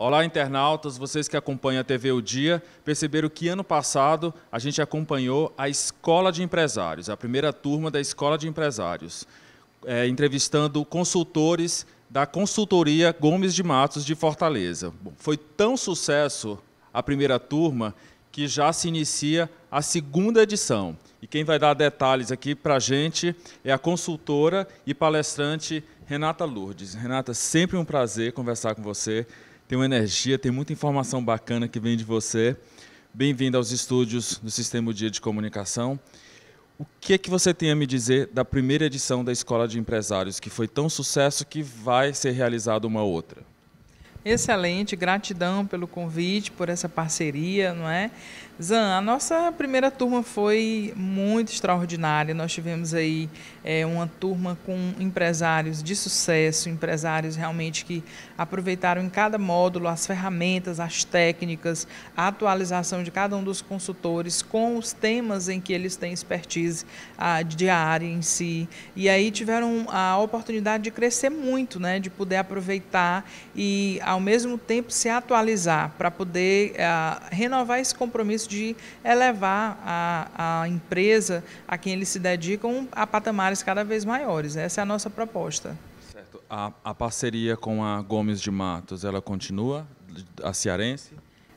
Olá, internautas, vocês que acompanham a TV O Dia, perceberam que ano passado a gente acompanhou a Escola de Empresários, a primeira turma da Escola de Empresários, é, entrevistando consultores da consultoria Gomes de Matos de Fortaleza. Bom, foi tão sucesso a primeira turma que já se inicia a segunda edição. E quem vai dar detalhes aqui para a gente é a consultora e palestrante Renata Lourdes. Renata, sempre um prazer conversar com você tem uma energia, tem muita informação bacana que vem de você. Bem-vindo aos estúdios do Sistema Dia de Comunicação. O que é que você tem a me dizer da primeira edição da Escola de Empresários, que foi tão sucesso que vai ser realizada uma outra? Excelente, gratidão pelo convite, por essa parceria, não é? Zan, a nossa primeira turma foi muito extraordinária. Nós tivemos aí é, uma turma com empresários de sucesso, empresários realmente que aproveitaram em cada módulo as ferramentas, as técnicas, a atualização de cada um dos consultores com os temas em que eles têm expertise a, em si. E aí tiveram a oportunidade de crescer muito, né? De poder aproveitar e ao mesmo tempo se atualizar para poder uh, renovar esse compromisso de elevar a, a empresa a quem eles se dedicam a patamares cada vez maiores. Essa é a nossa proposta. Certo. A, a parceria com a Gomes de Matos, ela continua? A cearense?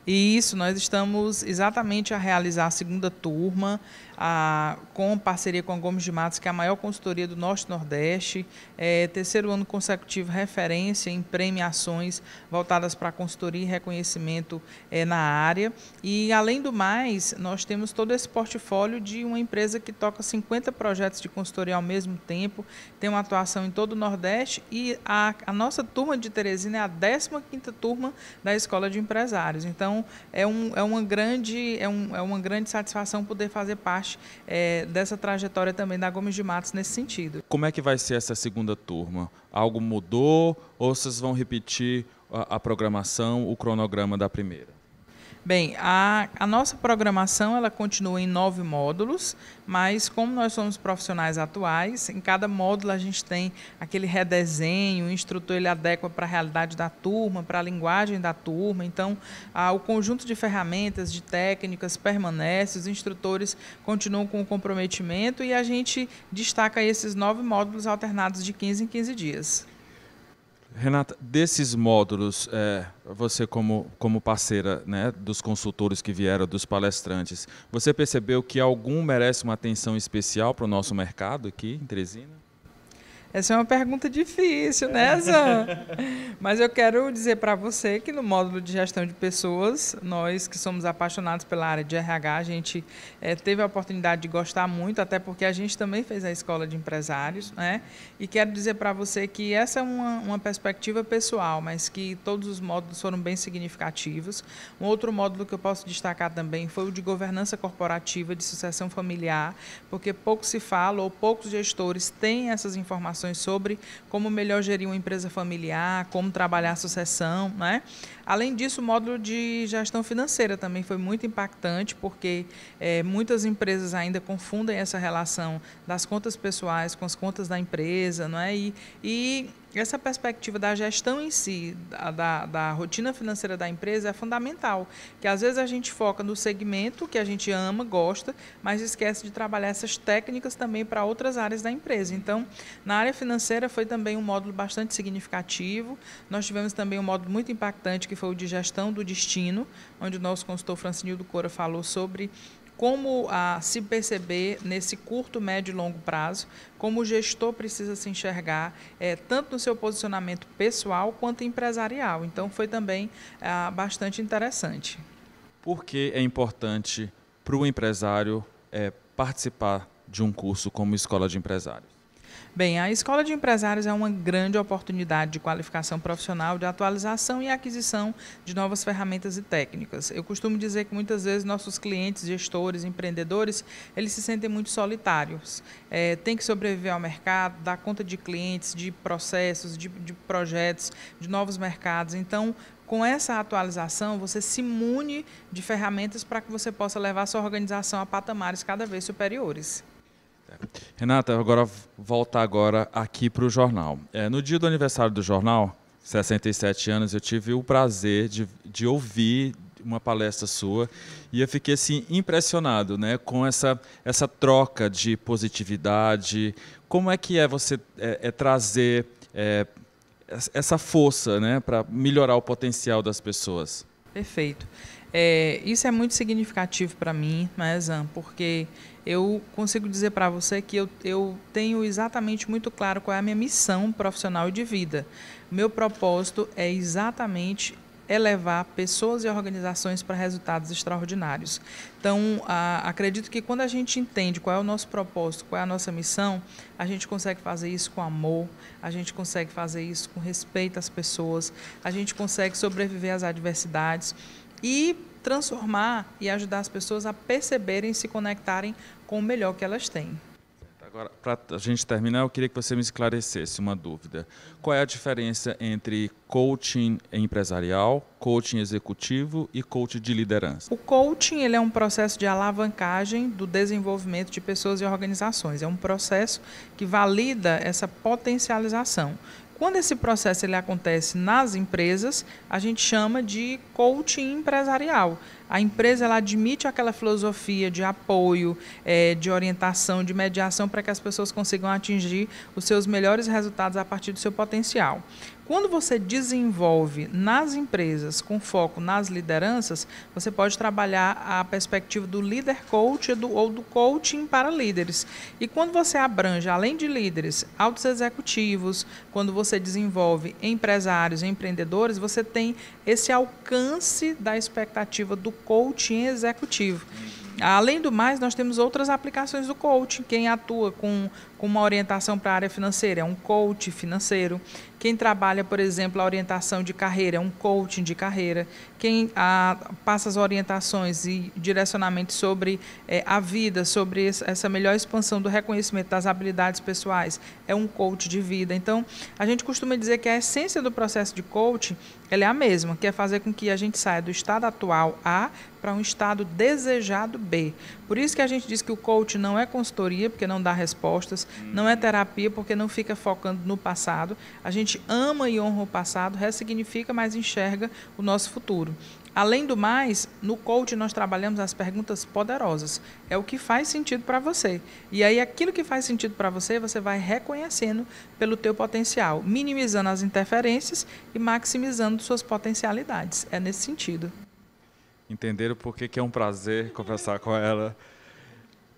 E isso, nós estamos exatamente a realizar a segunda turma a, com parceria com a Gomes de Matos, que é a maior consultoria do Norte Nordeste, é, terceiro ano consecutivo referência em premiações voltadas para consultoria e reconhecimento é, na área. E, além do mais, nós temos todo esse portfólio de uma empresa que toca 50 projetos de consultoria ao mesmo tempo, tem uma atuação em todo o Nordeste e a, a nossa turma de Teresina é a 15 turma da Escola de Empresários. Então, é, um, é, uma, grande, é, um, é uma grande satisfação poder fazer parte parte é, dessa trajetória também da Gomes de Matos nesse sentido. Como é que vai ser essa segunda turma? Algo mudou ou vocês vão repetir a, a programação, o cronograma da primeira? Bem, a, a, nossa programação ela continua em nove módulos, mas como nós somos profissionais atuais, em cada módulo a gente tem aquele redesenho, o instrutor ele adequa para a realidade da turma, para a linguagem da turma. Então, a, o conjunto de ferramentas, de técnicas permanece, os instrutores continuam com o comprometimento e a gente destaca esses nove módulos alternados de 15 em 15 dias. Renata, desses módulos, é, você como, como parceira né, dos consultores que vieram, dos palestrantes, você percebeu que algum merece uma atenção especial para o nosso mercado aqui em Teresina? Essa é uma pergunta difícil, né, Zan? Mas eu quero dizer para você que no módulo de gestão de pessoas, nós que somos apaixonados pela área de RH, a gente é, teve a oportunidade de gostar muito, até porque a gente também fez a escola de empresários, né? E quero dizer para você que essa é uma, uma perspectiva pessoal, mas que todos os módulos foram bem significativos. Um outro módulo que eu posso destacar também foi o de governança corporativa, de sucessão familiar, porque pouco se fala ou poucos gestores têm essas informações informações sobre como melhor gerir uma empresa familiar, como trabalhar a sucessão, né? Além disso, o módulo de gestão financeira também foi muito impactante, porque é, muitas empresas ainda confundem essa relação das contas pessoais com as contas da empresa, não é? E, e essa perspectiva da gestão em si, da, da, da, rotina financeira da empresa, é fundamental. Que às vezes a gente foca no segmento que a gente ama, gosta, mas esquece de trabalhar essas técnicas também para outras áreas da empresa. Então, na área financeira foi também um módulo bastante significativo. Nós tivemos também um módulo muito impactante que foi o de gestão do destino, onde o nosso consultor Francinildo Cora falou sobre como a se perceber nesse curto, médio e longo prazo, como o gestor precisa se enxergar, é, tanto no seu posicionamento pessoal quanto empresarial. Então, foi também é, bastante interessante. Por que é importante para o empresário é, participar de um curso como Escola de Empresários? Bem, a Escola de Empresários é uma grande oportunidade de qualificação profissional, de atualização e aquisição de novas ferramentas e técnicas. Eu costumo dizer que muitas vezes nossos clientes, gestores, empreendedores, eles se sentem muito solitários. É, tem que sobreviver ao mercado, dar conta de clientes, de processos, de, de projetos, de novos mercados. Então, com essa atualização, você se mune de ferramentas para que você possa levar sua organização a patamares cada vez superiores. Renata, agora volta agora aqui para o jornal. É, no dia do aniversário do jornal, 67 anos, eu tive o prazer de, de ouvir uma palestra sua e eu fiquei assim impressionado, né, com essa essa troca de positividade. Como é que é você é, é trazer é, essa força, né, para melhorar o potencial das pessoas? Perfeito. É, isso é muito significativo para mim, né, Zan? Porque eu consigo dizer para você que eu, eu tenho exatamente muito claro qual é a minha missão profissional e de vida. Meu propósito é exatamente elevar pessoas e organizações para resultados extraordinários. Então, a, acredito que quando a gente entende qual é o nosso propósito, qual é a nossa missão, a gente consegue fazer isso com amor, a gente consegue fazer isso com respeito às pessoas, a gente consegue sobreviver às adversidades e transformar e ajudar as pessoas a perceberem e se conectarem com o melhor que elas têm. Agora, para a gente terminar, eu queria que você me esclarecesse uma dúvida. Qual é a diferença entre coaching empresarial, coaching executivo e coaching de liderança? O coaching ele é um processo de alavancagem do desenvolvimento de pessoas e organizações. É um processo que valida essa potencialização. Quando esse processo ele acontece nas empresas, a gente chama de coaching empresarial. A empresa ela admite aquela filosofia de apoio, é, de orientação, de mediação para que as pessoas consigam atingir os seus melhores resultados a partir do seu potencial. Quando você desenvolve nas empresas com foco nas lideranças, você pode trabalhar a perspectiva do líder coach ou do coaching para líderes. E quando você abrange, além de líderes, altos executivos, quando você desenvolve empresários, empreendedores, você tem esse alcance da expectativa do coaching executivo. Uhum. Além do mais, nós temos outras aplicações do coaching. Quem atua com, com uma orientação para a área financeira é um coach financeiro. Quem trabalha, por exemplo, a orientação de carreira, um coaching de carreira, quem a, ah, passa as orientações e direcionamento sobre é, a vida, sobre essa melhor expansão do reconhecimento das habilidades pessoais, é um coach de vida. Então, a gente costuma dizer que a essência do processo de coaching ela é a mesma, que é fazer com que a gente saia do estado atual A para um estado desejado B. Por isso que a gente diz que o coach não é consultoria, porque não dá respostas, não é uhum. terapia, porque não fica focando no passado. A gente gente ama e honra o passado, ressignifica, mas enxerga o nosso futuro. Além do mais, no coach nós trabalhamos as perguntas poderosas. É o que faz sentido para você. E aí aquilo que faz sentido para você, você vai reconhecendo pelo teu potencial, minimizando as interferências e maximizando suas potencialidades. É nesse sentido. Entenderam por que é um prazer conversar com ela.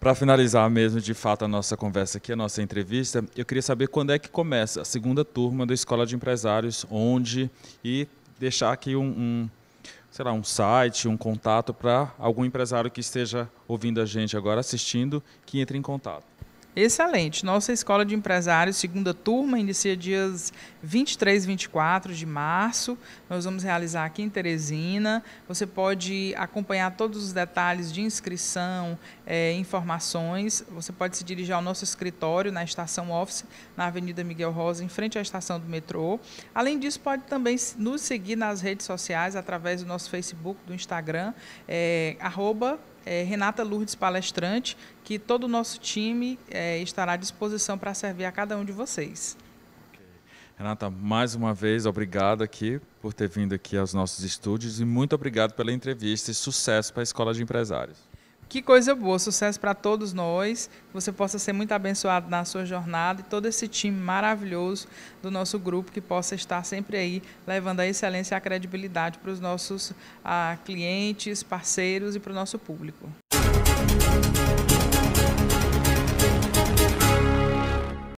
Para finalizar mesmo, de fato, a nossa conversa aqui, a nossa entrevista, eu queria saber quando é que começa a segunda turma da Escola de Empresários, onde, e deixar aqui um, um sei lá, um site, um contato para algum empresário que esteja ouvindo a gente agora, assistindo, que entre em contato. Excelente. Nossa Escola de Empresários, segunda turma, inicia dias 23 e 24 de março. Nós vamos realizar aqui em Teresina. Você pode acompanhar todos os detalhes de inscrição, é, informações. Você pode se dirigir ao nosso escritório na Estação Office, na Avenida Miguel Rosa, em frente à estação do metrô. Além disso, pode também nos seguir nas redes sociais, através do nosso Facebook, do Instagram, é, arroba é, Renata Lourdes, palestrante, que todo o nosso time é, estará à disposição para servir a cada um de vocês. Renata, mais uma vez, obrigado aqui por ter vindo aqui aos nossos estúdios e muito obrigado pela entrevista e sucesso para a Escola de Empresários. Que coisa boa, sucesso para todos nós. Que você possa ser muito abençoado na sua jornada e todo esse time maravilhoso do nosso grupo que possa estar sempre aí levando a excelência e a credibilidade para os nossos ah, clientes, parceiros e para o nosso público.